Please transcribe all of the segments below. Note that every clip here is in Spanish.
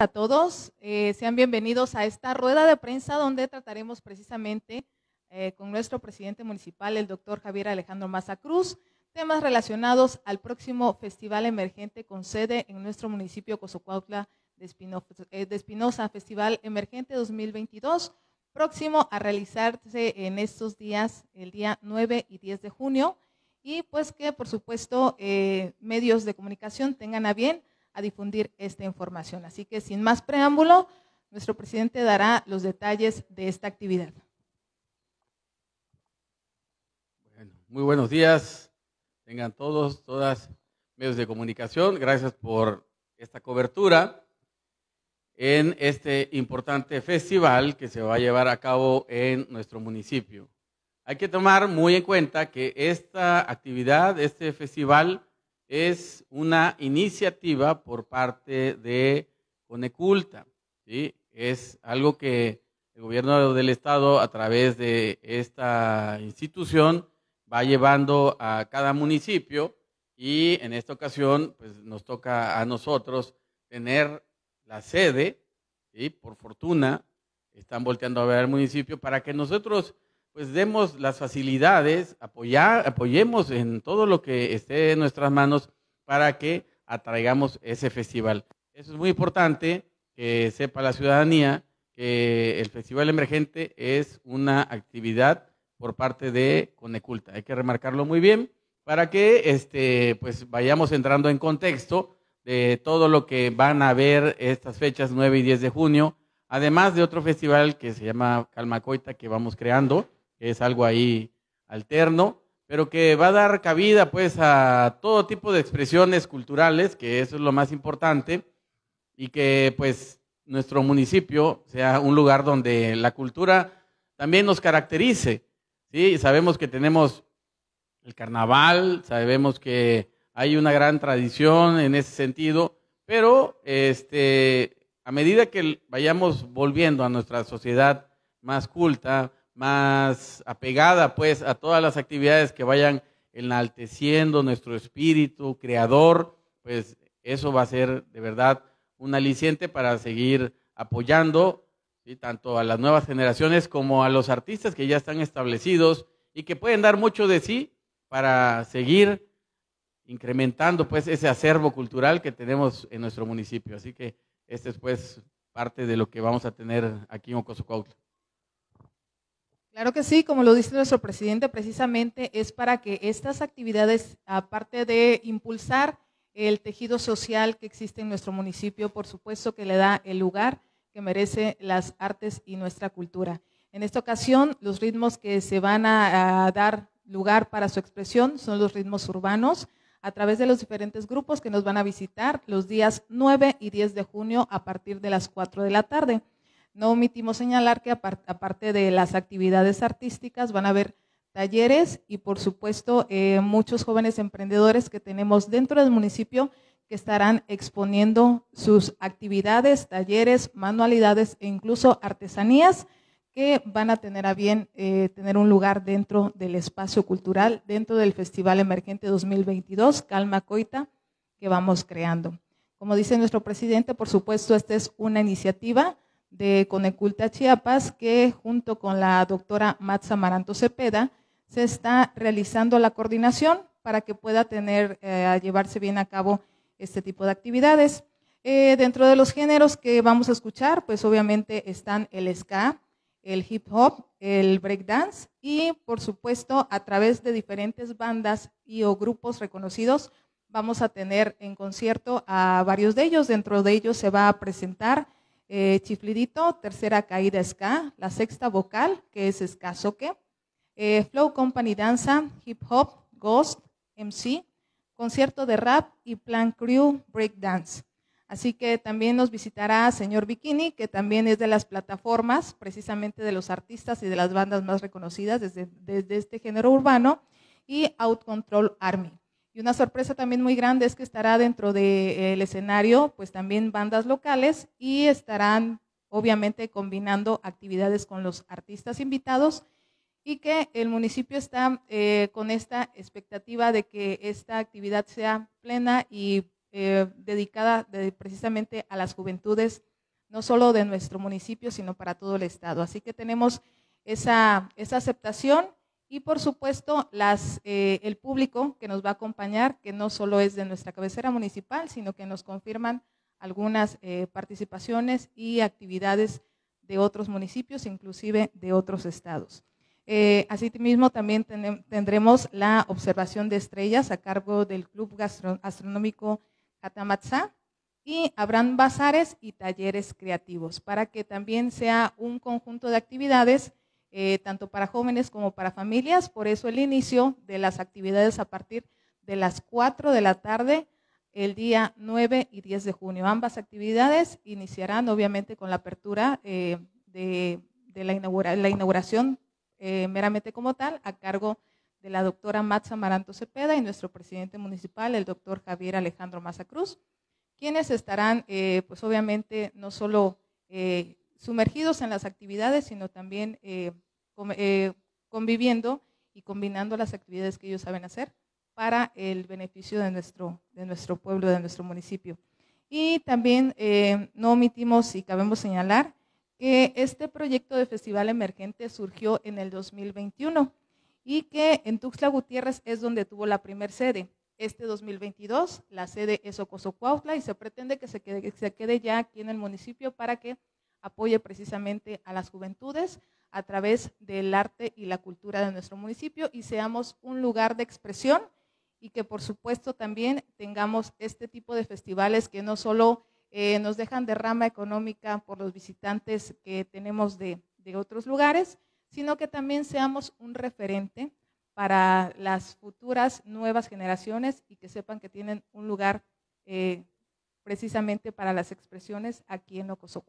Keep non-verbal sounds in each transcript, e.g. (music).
a todos. Eh, sean bienvenidos a esta rueda de prensa donde trataremos precisamente eh, con nuestro presidente municipal, el doctor Javier Alejandro Mazacruz, temas relacionados al próximo festival emergente con sede en nuestro municipio Cozocuautla de, eh, de Espinosa, Festival Emergente 2022, próximo a realizarse en estos días, el día 9 y 10 de junio. Y pues que, por supuesto, medios de comunicación tengan a bien a difundir esta información. Así que sin más preámbulo, nuestro presidente dará los detalles de esta actividad. muy buenos días. Tengan todos, todas medios de comunicación. Gracias por esta cobertura en este importante festival que se va a llevar a cabo en nuestro municipio. Hay que tomar muy en cuenta que esta actividad, este festival, es una iniciativa por parte de Coneculta. Es algo que el gobierno del estado a través de esta institución va llevando a cada municipio y en esta ocasión pues, nos toca a nosotros tener la sede, y por fortuna, están volteando a ver al municipio para que nosotros pues demos las facilidades, apoyar, apoyemos en todo lo que esté en nuestras manos para que atraigamos ese festival. Eso es muy importante que sepa la ciudadanía que el Festival Emergente es una actividad por parte de Coneculta. Hay que remarcarlo muy bien para que este, pues, vayamos entrando en contexto de todo lo que van a ver estas fechas 9 y 10 de junio, además de otro festival que se llama Calmacoita que vamos creando que es algo ahí alterno, pero que va a dar cabida pues a todo tipo de expresiones culturales, que eso es lo más importante, y que pues nuestro municipio sea un lugar donde la cultura también nos caracterice. ¿sí? Sabemos que tenemos el carnaval, sabemos que hay una gran tradición en ese sentido, pero este, a medida que vayamos volviendo a nuestra sociedad más culta, más apegada pues a todas las actividades que vayan enalteciendo nuestro espíritu creador, pues eso va a ser de verdad un aliciente para seguir apoyando ¿sí? tanto a las nuevas generaciones como a los artistas que ya están establecidos y que pueden dar mucho de sí para seguir incrementando pues ese acervo cultural que tenemos en nuestro municipio. Así que este es pues parte de lo que vamos a tener aquí en Ocosocuautla. Claro que sí, como lo dice nuestro presidente, precisamente es para que estas actividades, aparte de impulsar el tejido social que existe en nuestro municipio, por supuesto que le da el lugar que merece las artes y nuestra cultura. En esta ocasión, los ritmos que se van a, dar lugar para su expresión son los ritmos urbanos a través de los diferentes grupos que nos van a visitar los días 9 y 10 de junio a partir de las 4 de la tarde. No omitimos señalar que aparte de las actividades artísticas van a haber talleres y por supuesto eh, muchos jóvenes emprendedores que tenemos dentro del municipio que estarán exponiendo sus actividades, talleres, manualidades e incluso artesanías que van a tener a bien eh, tener un lugar dentro del espacio cultural, dentro del Festival Emergente 2022, Calma Coita, que vamos creando. Como dice nuestro presidente, por supuesto, esta es una iniciativa de Coneculta Chiapas, que junto con la doctora Matza Maranto Cepeda se está realizando la coordinación para que pueda tener, eh, llevarse bien a cabo este tipo de actividades. Eh, dentro de los géneros que vamos a escuchar, pues obviamente están el ska, el hip hop, el breakdance y por supuesto a través de diferentes bandas y o grupos reconocidos vamos a tener en concierto a varios de ellos. Dentro de ellos se va a presentar eh, chiflidito, tercera caída ska, la sexta vocal, que es ska soque, eh, flow company danza, hip hop, ghost, MC, concierto de rap y plan crew break dance. Así que también nos visitará señor Bikini, que también es de las plataformas precisamente de los artistas y de las bandas más reconocidas desde, desde este género urbano, y Out Control Army. Y una sorpresa también muy grande es que estará dentro del eh, escenario, pues también bandas locales y estarán obviamente combinando actividades con los artistas invitados y que el municipio está eh, con esta expectativa de que esta actividad sea plena y eh, dedicada precisamente a las juventudes, no solo de nuestro municipio, sino para todo el estado. Así que tenemos esa aceptación y por supuesto, eh, el público que nos va a acompañar, que no solo es de nuestra cabecera municipal, sino que nos confirman algunas eh, participaciones y actividades de otros municipios, inclusive de otros estados. Eh, asimismo, también tendremos la observación de estrellas a cargo del Club Astronómico Catamatzá y habrán bazares y talleres creativos para que también sea un conjunto de actividades eh, tanto para jóvenes como para familias. Por eso el inicio de las actividades a partir de las 4 de la tarde el día 9 y 10 de junio. Ambas actividades iniciarán obviamente con la apertura eh, de, la, inauguración eh, meramente como tal a cargo de la doctora Matza Maranto Cepeda y nuestro presidente municipal, el doctor Javier Alejandro Mazacruz, quienes estarán, pues obviamente, no solo sumergidos en las actividades, sino también eh, eh, conviviendo y combinando las actividades que ellos saben hacer para el beneficio de nuestro, de nuestro pueblo, de nuestro municipio. Y también eh, no omitimos y cabemos señalar que este proyecto de Festival Emergente surgió en el 2021 y que en Tuxtla Gutiérrez es donde tuvo la primer sede. Este 2022 la sede es Ocosocuautla y se pretende que se quede, que se quede ya aquí en el municipio para que apoye precisamente a las juventudes a través del arte y la cultura de nuestro municipio y seamos un lugar de expresión y que por supuesto también tengamos este tipo de festivales que no solo eh, nos dejan de rama económica por los visitantes que tenemos de, otros lugares, sino que también seamos un referente para las futuras nuevas generaciones y que sepan que tienen un lugar eh, precisamente para las expresiones aquí en Ocoso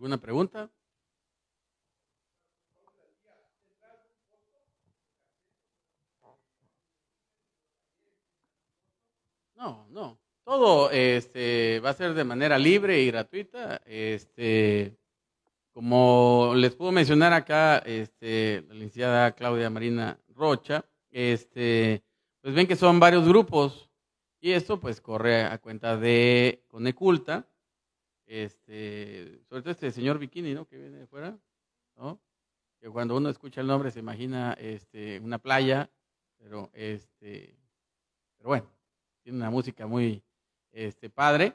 ¿Alguna pregunta? No, no. Todo este, va a ser de manera libre y gratuita. Este, como les puedo mencionar acá, este, la licenciada Claudia Marina Rocha, este, pues ven que son varios grupos y esto pues corre a cuenta de Coneculta este, sobre todo este señor Bikini, ¿no? Que viene de fuera, ¿no? Que cuando uno escucha el nombre se imagina este, una playa, pero este, pero bueno, tiene una música muy este, padre,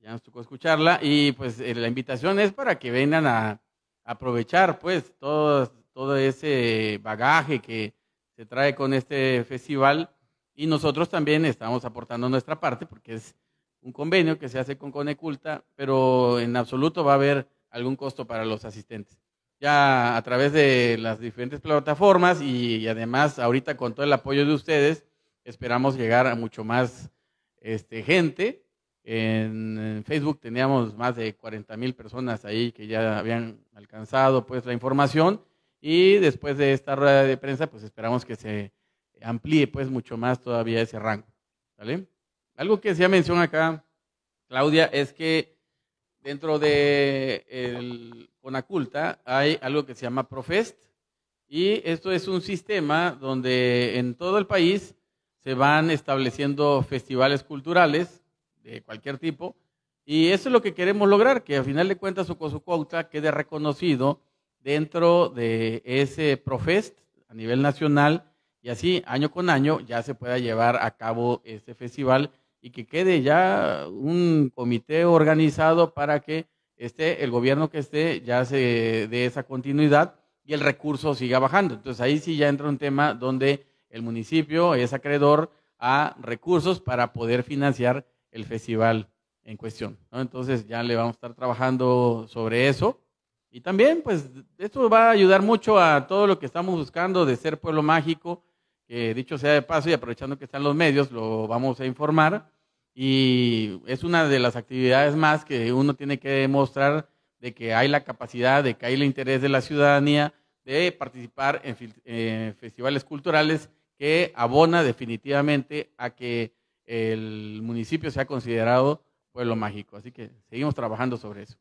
ya nos tocó escucharla, y pues eh, la invitación es para que vengan a aprovechar pues todo, todo ese bagaje que se trae con este festival, y nosotros también estamos aportando nuestra parte, porque es un convenio que se hace con Coneculta, pero en absoluto va a haber algún costo para los asistentes. Ya a través de las diferentes plataformas y, además ahorita con todo el apoyo de ustedes, esperamos llegar a mucho más este, gente. En, Facebook teníamos más de 40 mil personas ahí que ya habían alcanzado pues la información y después de esta rueda de prensa pues esperamos que se amplíe pues mucho más todavía ese rango. ¿Vale? Algo que se ha mencionado acá, Claudia, es que dentro de el Conaculta ah, hay algo que se llama Profest y esto es un sistema donde en todo el país se van estableciendo festivales culturales de cualquier tipo y eso es lo que queremos lograr, que al final de cuentas CONACULTA quede reconocido dentro de ese Profest a nivel nacional y así año con año ya se pueda llevar a cabo este festival y que quede ya un comité organizado para que esté el gobierno que esté ya se dé esa continuidad y el recurso siga bajando. Entonces ahí sí ya entra un tema donde el municipio es acreedor a recursos para poder financiar el festival en cuestión. Entonces ya le vamos a estar trabajando sobre eso. Y también, pues, esto va a ayudar mucho a todo lo que estamos buscando de ser pueblo mágico, dicho sea de paso y aprovechando que están los medios, lo vamos a informar. Y es una de las actividades más que uno tiene que demostrar de que hay la capacidad, de que hay el interés de la ciudadanía de participar en festivales culturales que abona definitivamente a que el municipio sea considerado pueblo mágico. Así que seguimos trabajando sobre eso.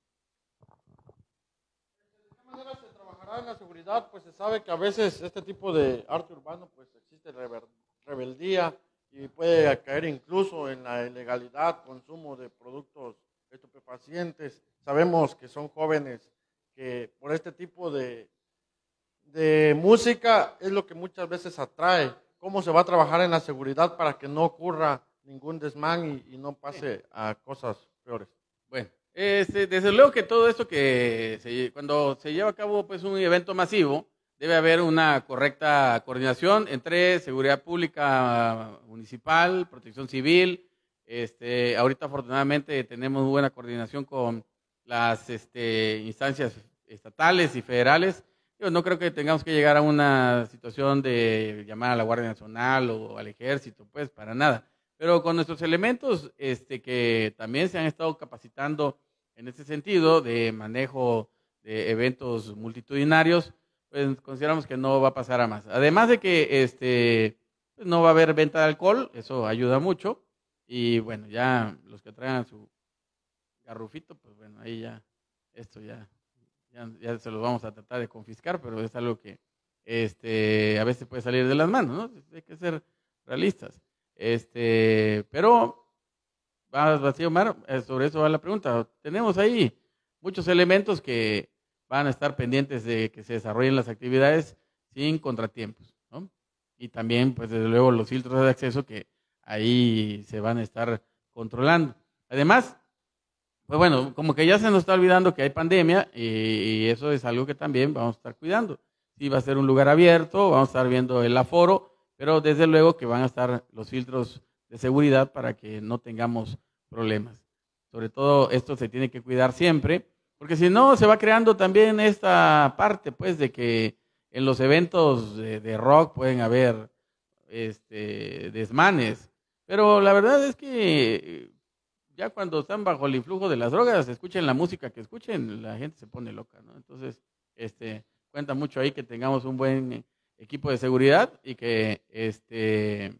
¿De qué manera se trabajará en la seguridad? Pues se sabe que a veces este tipo de arte urbano pues rebeldía y puede caer incluso en la ilegalidad, consumo de productos estupefacientes. Sabemos que son jóvenes que por este tipo de, de música es lo que muchas veces atrae. ¿Cómo se va a trabajar en la seguridad para que no ocurra ningún desmán y, no pase a cosas peores? Bueno, este, desde luego que todo esto que cuando se lleva a cabo pues un evento masivo, debe haber una correcta coordinación entre seguridad pública municipal, protección civil. Este, ahorita afortunadamente tenemos buena coordinación con las este, instancias estatales y federales. Yo no creo que tengamos que llegar a una situación de llamar a la Guardia Nacional o al ejército, pues para nada. Pero con nuestros elementos este, que también se han estado capacitando en este sentido de manejo de eventos multitudinarios, pues consideramos que no va a pasar a más. Además de que este, no va a haber venta de alcohol, eso ayuda mucho. Y bueno, ya los que traigan su garrufito, pues bueno, ahí ya, esto ya, ya, se los vamos a tratar de confiscar, pero es algo que este, a veces puede salir de las manos, ¿no? Hay que ser realistas. Este, pero, a vacío, Omar, eh, sobre eso va la pregunta. Tenemos ahí muchos elementos que van a estar pendientes de que se desarrollen las actividades sin contratiempos. ¿no? Y también, pues desde luego, los filtros de acceso que ahí se van a estar controlando. Además, pues bueno, como que ya se nos está olvidando que hay pandemia y, eso es algo que también vamos a estar cuidando. Sí va a ser un lugar abierto, vamos a estar viendo el aforo, pero desde luego que van a estar los filtros de seguridad para que no tengamos problemas. Sobre todo esto se tiene que cuidar siempre porque si no, se va creando también esta parte, pues, de que en los eventos de, rock pueden haber este, desmanes. Pero la verdad es que eh, ya cuando están bajo el influjo de las drogas, escuchen la música que escuchen, la gente se pone loca, ¿no? Entonces, este, cuenta mucho ahí que tengamos un buen equipo de seguridad y que, este,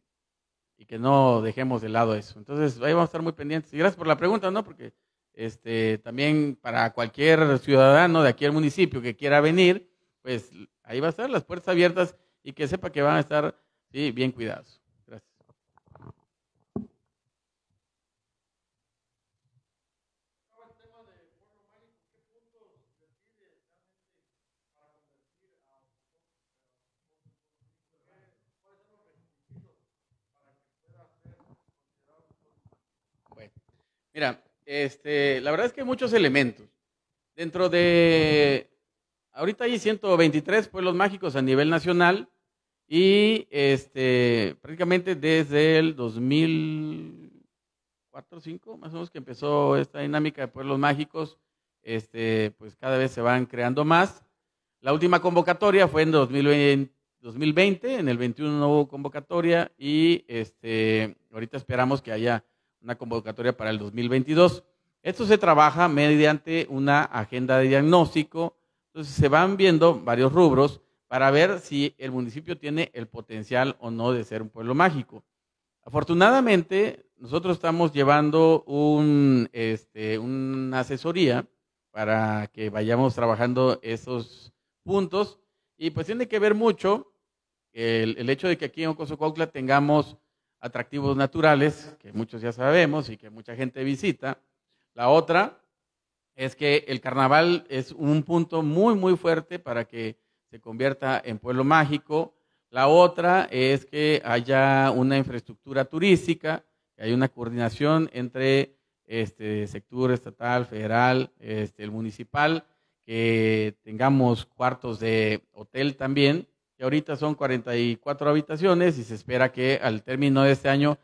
y que no dejemos de lado eso. Entonces, ahí vamos a estar muy pendientes. Y gracias por la pregunta, ¿no? Porque este, también para cualquier ciudadano de aquí al municipio que quiera venir, pues ahí va a estar las puertas abiertas y que sepa que van a estar bien cuidados. Gracias. Bueno, mira, este, la verdad es que hay muchos elementos. Dentro de, ahorita hay 123 pueblos mágicos a nivel nacional y este, prácticamente desde el 2004 o 5, más o menos que empezó esta dinámica de pueblos mágicos, este, pues cada vez se van creando más. La última convocatoria fue en 2020, en el 21 hubo convocatoria y este, ahorita esperamos que haya una convocatoria para el 2022. Esto se trabaja mediante una agenda de diagnóstico. Entonces se van viendo varios rubros para ver si el municipio tiene el potencial o no de ser un pueblo mágico. Afortunadamente, nosotros estamos llevando un, este, una asesoría para que vayamos trabajando esos puntos. Y pues tiene que ver mucho el, hecho de que aquí en Ocosocuautla tengamos atractivos naturales, que muchos ya sabemos y que mucha gente visita. La otra es que el carnaval es un punto muy, muy fuerte para que se convierta en pueblo mágico. La otra es que haya una infraestructura turística, que haya una coordinación entre este sector estatal, federal, este, el municipal, que tengamos cuartos de hotel también que ahorita son 44 habitaciones y se espera que al término de este año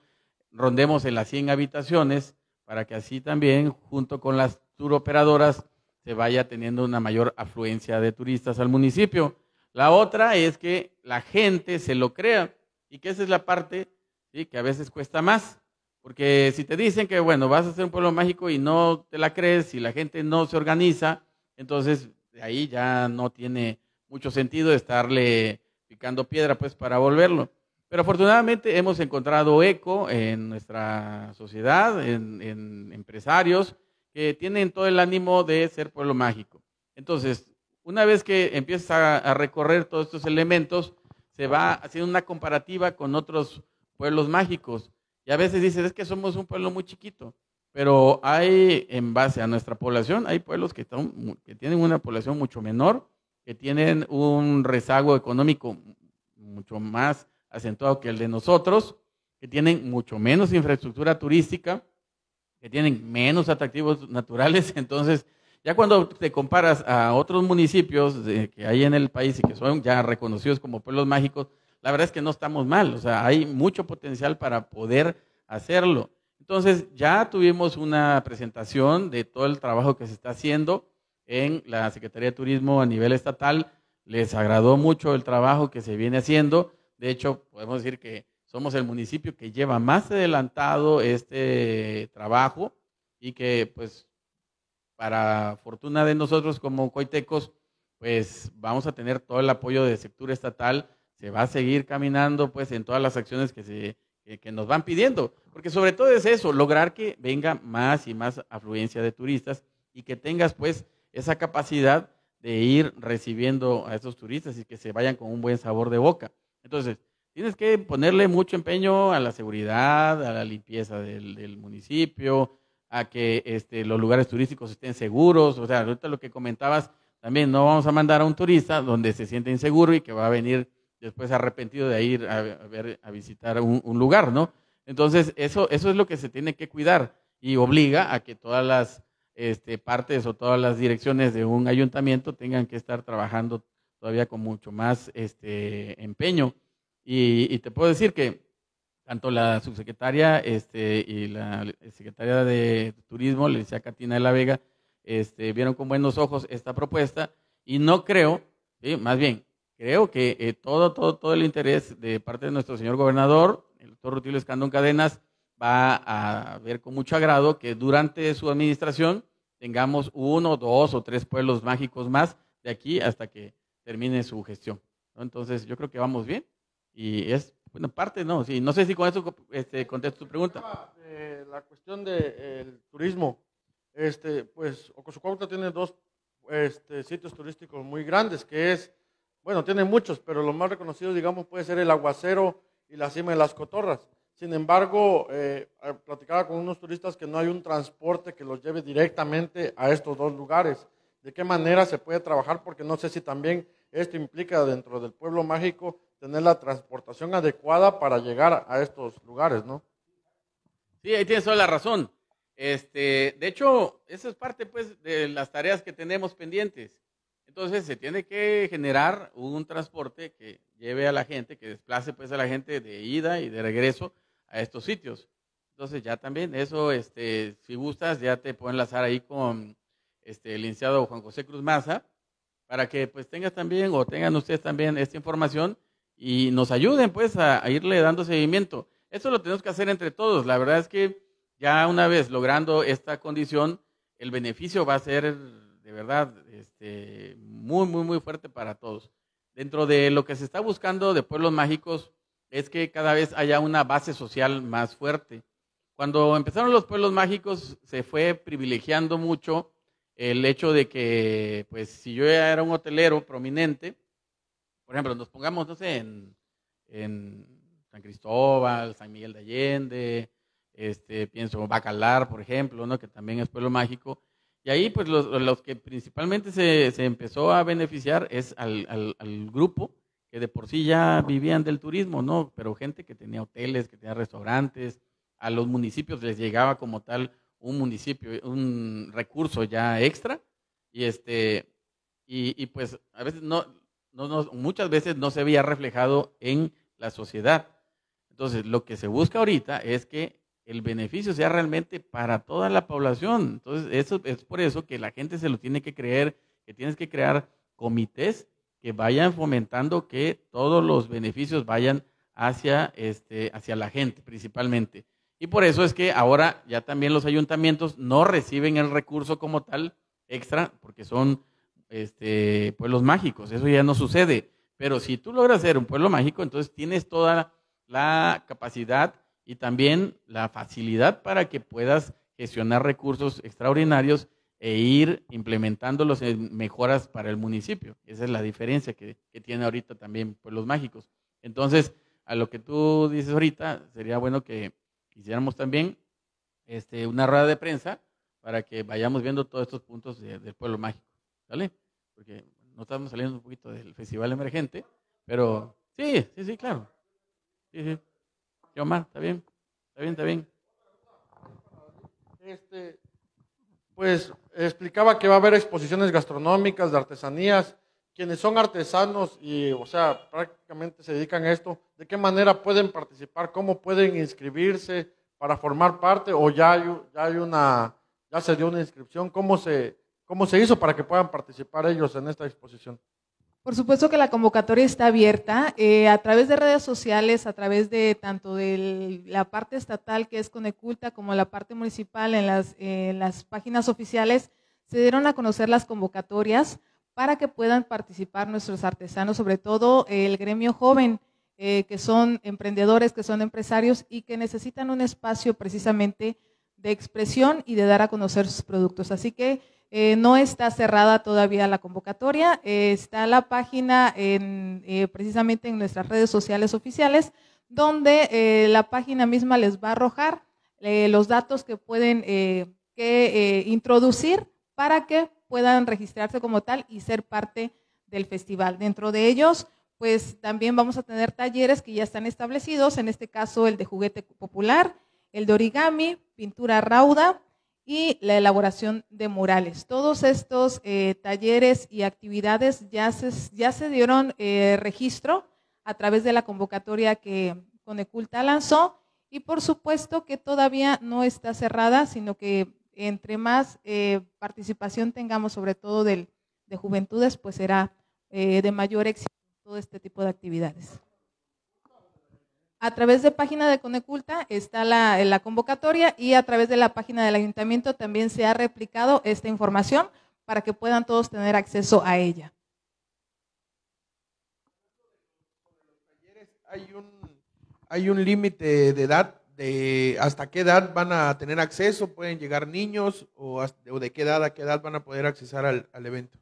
rondemos en las 100 habitaciones para que así también, junto con las turoperadoras, se vaya teniendo una mayor afluencia de turistas al municipio. La otra es que la gente se lo crea y que esa es la parte que a veces cuesta más. Porque si te dicen que, bueno, vas a ser un pueblo mágico y no te la crees, si la gente no se organiza, entonces de ahí ya no tiene mucho sentido estarle picando piedra pues para volverlo. Pero afortunadamente hemos encontrado eco en nuestra sociedad, en, empresarios que tienen todo el ánimo de ser pueblo mágico. Entonces, una vez que empiezas a, recorrer todos estos elementos, se va haciendo una comparativa con otros pueblos mágicos. Y a veces dices, es que somos un pueblo muy chiquito, pero hay, en base a nuestra población, hay pueblos que tienen una población mucho menor que tienen un rezago económico mucho más acentuado que el de nosotros, que tienen mucho menos infraestructura turística, que tienen menos atractivos naturales. (laughs) Entonces, ya cuando te comparas a otros municipios que hay en el país y que son ya reconocidos como pueblos mágicos, la verdad es que no estamos mal, o sea, hay mucho potencial para poder hacerlo. Entonces, ya tuvimos una presentación de todo el trabajo que se está haciendo en la Secretaría de Turismo a nivel estatal. Les agradó mucho el trabajo que se viene haciendo. De hecho, podemos decir que somos el municipio que lleva más adelantado este trabajo y que, pues, para fortuna de nosotros como coitecos, pues vamos a tener todo el apoyo de sector estatal. Se va a seguir caminando, pues, en todas las acciones que se que nos van pidiendo, porque sobre todo es eso, lograr que venga más y más afluencia de turistas y que tengas pues esa capacidad de ir recibiendo a estos turistas y que se vayan con un buen sabor de boca. Entonces, tienes que ponerle mucho empeño a la seguridad, a la limpieza del, municipio, a que este, los lugares turísticos estén seguros. O sea, ahorita lo que comentabas, también no vamos a mandar a un turista donde se siente inseguro y que va a venir después arrepentido de ir a, ver, a visitar un, un, lugar, ¿no? Entonces, eso, eso es lo que se tiene que cuidar y obliga a que todas las este, partes o todas las direcciones de un ayuntamiento tengan que estar trabajando todavía con mucho más este, empeño. Y, te puedo decir que tanto la subsecretaria este, y la secretaria de Turismo, decía Catina de la Vega, este, vieron con buenos ojos esta propuesta y no creo, más bien, creo que eh, todo, todo, todo el interés de parte de nuestro señor gobernador, el doctor Rutilio Escandón Cadenas, va a ver con mucho agrado que durante su administración tengamos uno, dos o tres pueblos mágicos más de aquí hasta que termine su gestión. Entonces, yo creo que vamos bien y es, buena parte no, sí, no sé si con eso este, contesto tu pregunta. la cuestión del de, turismo, este, pues Ocosocuautla tiene dos este, sitios turísticos muy grandes, que es, bueno, tiene muchos, pero los más reconocidos, digamos, puede ser el aguacero y la cima de las cotorras. Sin embargo, eh, eh, platicaba con unos turistas que no hay un transporte que los lleve directamente a estos dos lugares. ¿De qué manera se puede trabajar? Porque no sé si también esto implica dentro del pueblo mágico tener la transportación adecuada para llegar a estos lugares, ¿no? Sí, ahí tienes toda la razón. Este, de hecho, esa es parte pues de las tareas que tenemos pendientes. Entonces, se tiene que generar un transporte que lleve a la gente, que desplace pues a la gente de ida y de regreso a estos sitios. Entonces ya también eso, este, si gustas, ya te puedo enlazar ahí con este, el licenciado Juan José Cruz Maza, para que pues tengas también o tengan ustedes también esta información y nos ayuden pues a, a irle dando seguimiento. Eso lo tenemos que hacer entre todos. La verdad es que ya una vez logrando esta condición, el beneficio va a ser de verdad este, muy, muy, muy fuerte para todos. Dentro de lo que se está buscando de pueblos mágicos, es que cada vez haya una base social más fuerte. Cuando empezaron los pueblos mágicos se fue privilegiando mucho el hecho de que, pues si yo era un hotelero prominente, por ejemplo, nos pongamos, no sé, en, San Cristóbal, San Miguel de Allende, este, pienso Bacalar, por ejemplo, ¿no? que también es pueblo mágico. Y ahí, pues, los, que principalmente se, se, empezó a beneficiar es al, al grupo que de por sí ya vivían del turismo, ¿no? Pero gente que tenía hoteles, que tenía restaurantes, a los municipios les llegaba como tal un municipio, un recurso ya extra, y este, y, pues a veces no, no, muchas veces no se había reflejado en la sociedad. Entonces, lo que se busca ahorita es que el beneficio sea realmente para toda la población. Entonces, eso es por eso que la gente se lo tiene que creer, que tienes que crear comités que vayan fomentando que todos los beneficios vayan hacia, este, hacia la gente principalmente. Y por eso es que ahora ya también los ayuntamientos no reciben el recurso como tal extra, porque son este, pueblos mágicos, eso ya no sucede. Pero si tú logras ser un pueblo mágico, entonces tienes toda la capacidad y también la facilidad para que puedas gestionar recursos extraordinarios e ir implementando las mejoras para el municipio. Esa es la diferencia que, tiene ahorita también Pueblos Mágicos. Entonces, a lo que tú dices ahorita, sería bueno que hiciéramos también este, una rueda de prensa para que vayamos viendo todos estos puntos del pueblo mágico, ¿vale? Porque no estamos saliendo un poquito del festival emergente, pero sí, sí, sí, claro. Sí, sí. Omar, ¿está bien? ¿Está bien, está bien? Este, pues explicaba que va a haber exposiciones gastronómicas, de artesanías, quienes son artesanos y, o sea, prácticamente se dedican a esto, ¿de qué manera pueden participar? ¿Cómo pueden inscribirse para formar parte? ¿O ya hay, ya una, ya se dio una inscripción? ¿Cómo se, ¿Cómo se hizo para que puedan participar ellos en esta exposición? Por supuesto que la convocatoria está abierta eh, a través de redes sociales, a través de tanto de la parte estatal que es Coneculta como la parte municipal en las, eh, las páginas oficiales se dieron a conocer las convocatorias para que puedan participar nuestros artesanos, sobre todo el gremio joven, eh, que son emprendedores, que son empresarios y que necesitan un espacio precisamente de expresión y de dar a conocer sus productos. Así que eh, no está cerrada todavía la convocatoria, eh, está la página en, eh, precisamente en nuestras redes sociales oficiales, donde la página misma les va a arrojar los datos que pueden introducir para que puedan registrarse como tal y ser parte del festival. Dentro de ellos, pues también vamos a tener talleres que ya están establecidos, en este caso el de juguete popular, el de origami, pintura rauda, y la elaboración de murales. Todos estos eh, talleres y actividades ya se, ya se dieron eh, registro a través de la convocatoria que Coneculta lanzó y por supuesto que todavía no está cerrada, sino que entre más eh, participación tengamos, sobre todo de juventudes, pues será de mayor éxito todo este tipo de actividades. A través de página de Coneculta está la, convocatoria y a través de la página del ayuntamiento también se ha replicado esta información para que puedan todos tener acceso a ella. Hay un, límite de edad, de hasta qué edad van a tener acceso, pueden llegar niños o, de qué edad a qué edad van a poder accesar al, al, evento.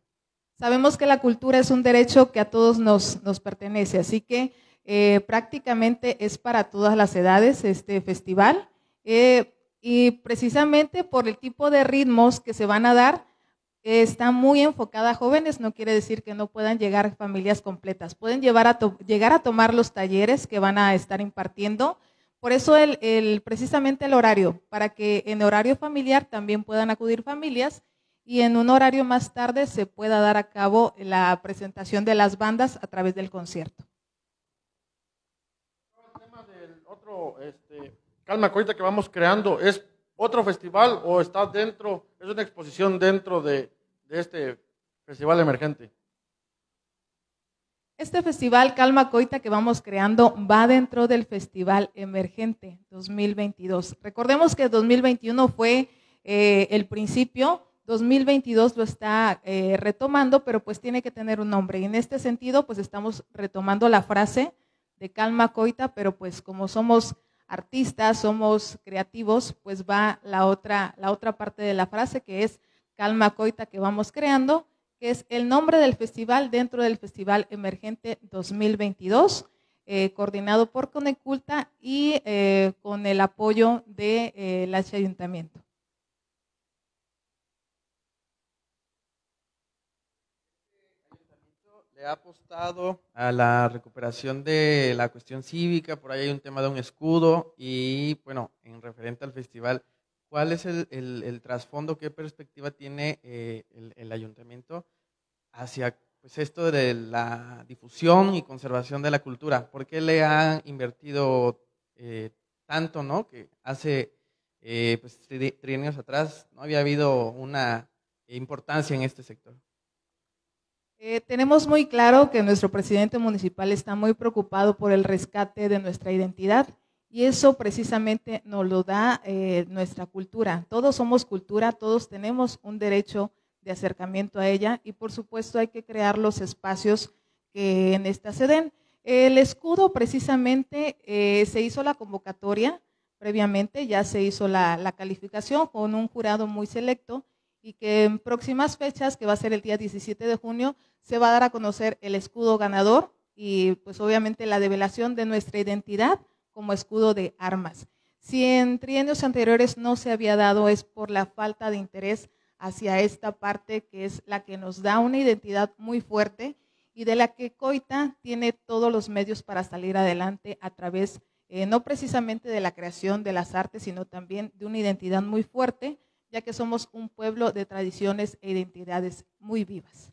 Sabemos que la cultura es un derecho que a todos nos, nos pertenece, así que eh, prácticamente es para todas las edades este festival eh, y precisamente por el tipo de ritmos que se van a dar, está muy enfocada a jóvenes, no quiere decir que no puedan llegar familias completas, pueden llegar a tomar los talleres que van a estar impartiendo. Por eso el, precisamente el horario, para que en horario familiar también puedan acudir familias y en un horario más tarde se pueda dar a cabo la presentación de las bandas a través del concierto. este, Calma, Coita que vamos creando, ¿es otro festival o está dentro, es una exposición dentro de, este festival emergente? Este festival Calma Coita que vamos creando va dentro del Festival Emergente 2022. Recordemos que 2021 fue eh, el principio, 2022 lo está eh, retomando, pero pues tiene que tener un nombre. Y en este sentido, pues estamos retomando la frase de Calma Coita, pero pues como somos artistas, somos creativos, pues va la otra, la otra parte de la frase que es Calma Coita que vamos creando, que es el nombre del festival dentro del Festival Emergente 2022, eh, coordinado por Coneculta y eh, con el apoyo del de, eh, Ayuntamiento. ha apostado a la recuperación de la cuestión cívica, por ahí hay un tema de un escudo y bueno, en referente al festival, ¿cuál es el, trasfondo, qué perspectiva tiene eh, el, ayuntamiento hacia pues, esto de la difusión y conservación de la cultura? ¿Por qué le han invertido eh, tanto, no? Que hace eh, años pues, atrás no había habido una importancia en este sector. Eh, tenemos muy claro que nuestro presidente municipal está muy preocupado por el rescate de nuestra identidad y eso precisamente nos lo da eh, nuestra cultura. Todos somos cultura, todos tenemos un derecho de acercamiento a ella y por supuesto hay que crear los espacios que en esta se den. El escudo precisamente eh, se hizo la convocatoria previamente, ya se hizo la calificación con un jurado muy selecto y que en próximas fechas, que va a ser el día 17 de junio, se va a dar a conocer el escudo ganador y pues obviamente la develación de nuestra identidad como escudo de armas. Si en trienios anteriores no se había dado es por la falta de interés hacia esta parte que es la que nos da una identidad muy fuerte y de la que Coita tiene todos los medios para salir adelante a través, eh, no precisamente de la creación de las artes, sino también de una identidad muy fuerte ya que somos un pueblo de tradiciones e identidades muy vivas.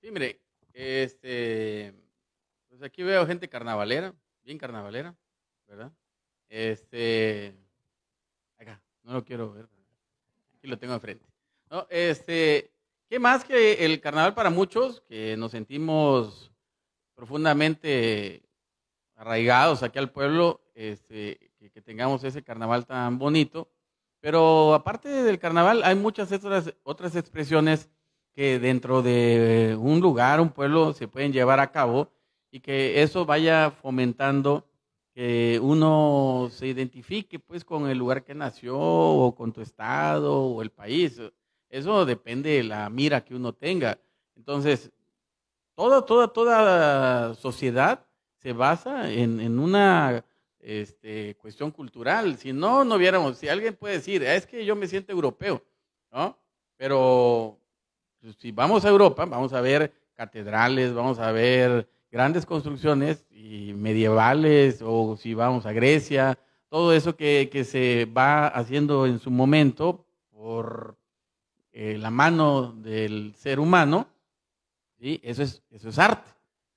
Sí, mire, este, pues aquí veo gente carnavalera, bien carnavalera, ¿verdad? Este, acá, no lo quiero ver, aquí lo tengo enfrente. No, este, ¿qué más que el carnaval para muchos que nos sentimos profundamente arraigados aquí al pueblo, este, que, que tengamos ese carnaval tan bonito? Pero aparte del carnaval, hay muchas otras, otras expresiones que dentro de eh, un lugar, un pueblo, se pueden llevar a cabo y que eso vaya fomentando que uno se identifique pues con el lugar que nació o con tu estado o el país. Eso depende de la mira que uno tenga. Entonces, toda, toda, toda sociedad se basa en, en una este, cuestión cultural. Si no, no viéramos si alguien puede decir, ah, es que yo me siento europeo, ¿no? Pero pues, si vamos a Europa, vamos a ver catedrales, vamos a ver grandes construcciones y medievales, o si vamos a Grecia, todo eso que, se va haciendo en su momento por eh, la mano del ser humano, eso, es, eso es arte,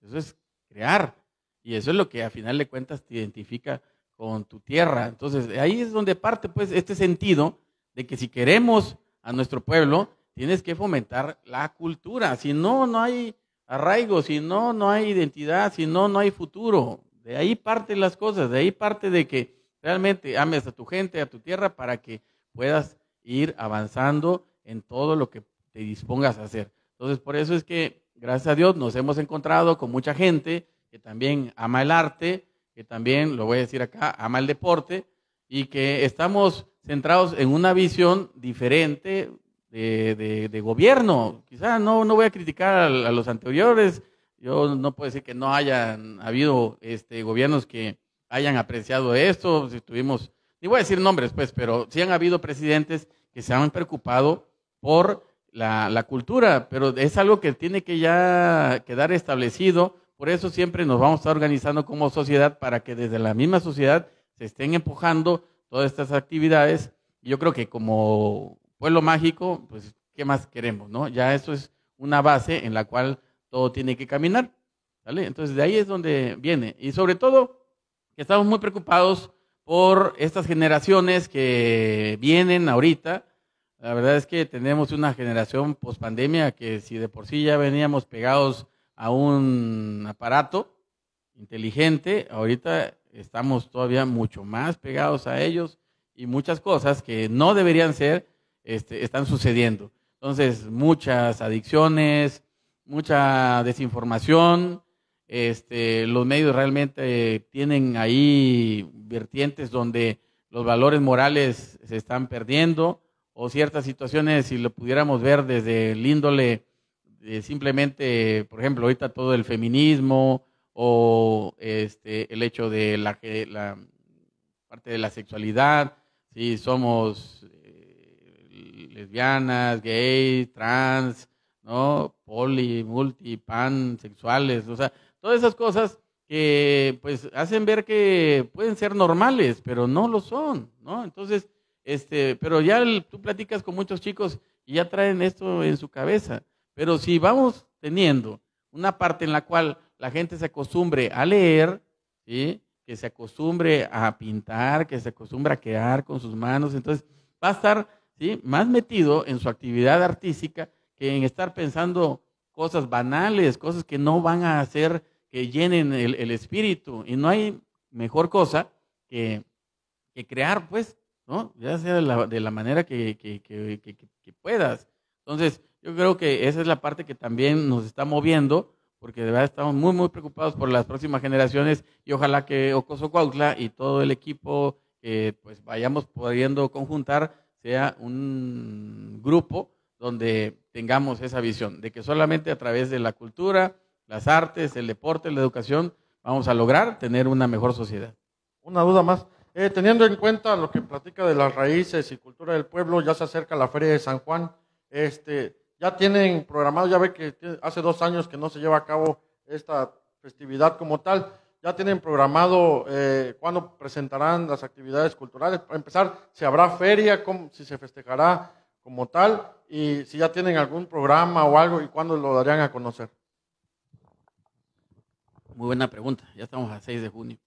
eso es crear. Y eso es lo que a final de cuentas te identifica con tu tierra. Entonces, ahí es donde parte pues este sentido de que si queremos a nuestro pueblo, tienes que fomentar la cultura. Si no, no hay arraigo, si no, no hay identidad, si no, no hay futuro. De ahí parten las cosas, de ahí parte de que realmente ames a tu gente, a tu tierra, para que puedas ir avanzando en todo lo que te dispongas a hacer. Entonces, por eso es que, gracias a Dios, nos hemos encontrado con mucha gente que también ama el arte, que también, lo voy a decir acá, ama el deporte y que estamos centrados en una visión diferente de, de, gobierno. Quizás no, no voy a criticar a, los anteriores, yo no puedo decir que no hayan habido este, gobiernos que hayan apreciado esto, si tuvimos, ni voy a decir nombres pues, pero sí han habido presidentes que se han preocupado por la, la cultura, pero es algo que tiene que ya quedar establecido por eso siempre nos vamos a estar organizando como sociedad para que desde la misma sociedad se estén empujando todas estas actividades. Yo creo que como pueblo mágico, pues, ¿qué más queremos? no? Ya eso es una base en la cual todo tiene que caminar. ¿vale? Entonces, de ahí es donde viene. Y sobre todo, que estamos muy preocupados por estas generaciones que vienen ahorita. La verdad es que tenemos una generación post pandemia que si de por sí ya veníamos pegados a un aparato inteligente, ahorita estamos todavía mucho más pegados a ellos y muchas cosas que no deberían ser este, están sucediendo. Entonces, muchas adicciones, mucha desinformación, este, los medios realmente tienen ahí vertientes donde los valores morales se están perdiendo o ciertas situaciones, si lo pudiéramos ver desde el índole simplemente, por ejemplo, ahorita todo el feminismo o este, el hecho de la, parte de la sexualidad, si somos eh, lesbianas, gays, trans, ¿no? Poli, multi, pan, sexuales, o sea, todas esas cosas que pues hacen ver que pueden ser normales, pero no lo son, ¿no? Entonces, este, pero ya tú platicas con muchos chicos y ya traen esto en su cabeza. Pero si vamos teniendo una parte en la cual la gente se acostumbre a leer, ¿sí? que se acostumbre a pintar, que se acostumbre a crear con sus manos, entonces va a estar ¿sí? más metido en su actividad artística que en estar pensando cosas banales, cosas que no van a hacer que llenen el, espíritu. Y no hay mejor cosa que, crear, pues, ¿no? Ya sea de la, de la manera que, que, que, puedas. Entonces, yo creo que esa es la parte que también nos está moviendo, porque de verdad estamos muy, muy preocupados por las próximas generaciones y ojalá que Ocoso Cuautla y todo el equipo que pues vayamos pudiendo conjuntar sea un grupo donde tengamos esa visión de que solamente a través de la cultura, las artes, el deporte, la educación, vamos a lograr tener una mejor sociedad. Una duda más. Eh, teniendo en cuenta lo que platica de las raíces y cultura del pueblo, ya se acerca la Feria de San Juan. Este, ya tienen programado, ya ve que hace dos años que no se lleva a cabo esta festividad como tal. Ya tienen programado eh, cuándo presentarán las actividades culturales. Para empezar, si habrá feria, si se festejará como tal, y si ya tienen algún programa o algo, y cuándo lo darían a conocer. Muy buena pregunta. Ya estamos a 6 de junio.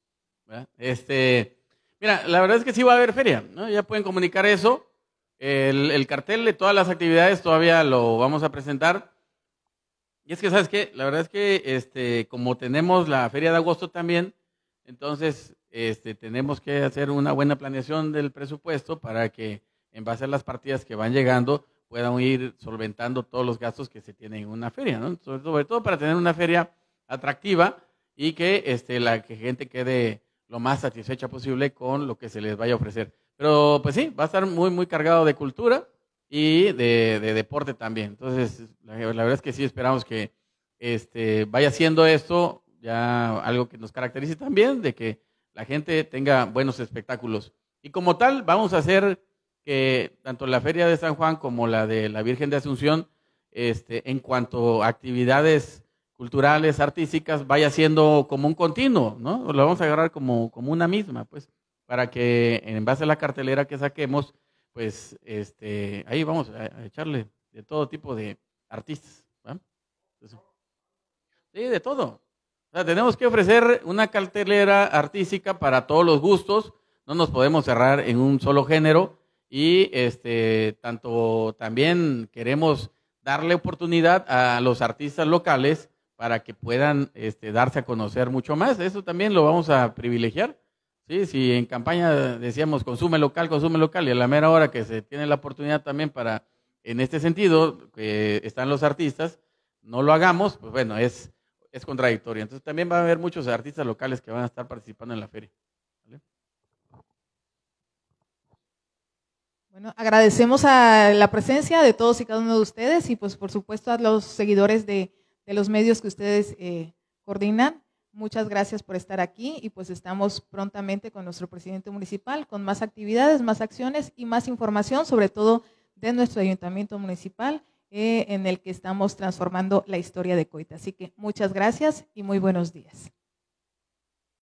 Este, mira, la verdad es que sí va a haber feria, Ya pueden comunicar eso. El, cartel de todas las actividades todavía lo vamos a presentar. Y es que, ¿sabes qué? La verdad es que este, como tenemos la feria de agosto también, entonces este, tenemos que hacer una buena planeación del presupuesto para que en base a las partidas que van llegando puedan ir solventando todos los gastos que se tienen en una feria, ¿no? Sobre, todo para tener una feria atractiva y que este, la que gente quede lo más satisfecha posible con lo que se les vaya a ofrecer. Pero pues sí, va a estar muy, muy cargado de cultura y de, deporte también. Entonces, la, verdad es que sí esperamos que este, vaya siendo esto ya algo que nos caracterice también, de que la gente tenga buenos espectáculos. Y como tal, vamos a hacer que tanto la Feria de San Juan como la de la Virgen de Asunción, este, en cuanto a actividades culturales, artísticas, vaya siendo como un continuo, ¿no? Lo vamos a agarrar como, como una misma, pues para que en base a la cartelera que saquemos, pues este, ahí vamos a, echarle de todo tipo de artistas. sí, de todo. tenemos que ofrecer una cartelera artística para todos los gustos. No nos podemos cerrar en un solo género y este tanto también queremos darle oportunidad a los artistas locales para que puedan este, darse a conocer mucho más. Eso también lo vamos a privilegiar. Si en campaña decíamos consume local, consume local, y a la mera hora que se tiene la oportunidad también para, en este sentido, que están los artistas, no lo hagamos, pues bueno, es, es contradictorio. Entonces también va a haber muchos artistas locales que van a estar participando en la feria. Bueno, agradecemos a la presencia de todos y cada uno de ustedes y pues por supuesto a los seguidores de, de los medios que ustedes eh, coordinan. Muchas gracias por estar aquí y pues estamos prontamente con nuestro presidente municipal con más actividades, más acciones y más información, sobre todo de nuestro ayuntamiento municipal eh, en el que estamos transformando la historia de Coita. Así que muchas gracias y muy buenos días.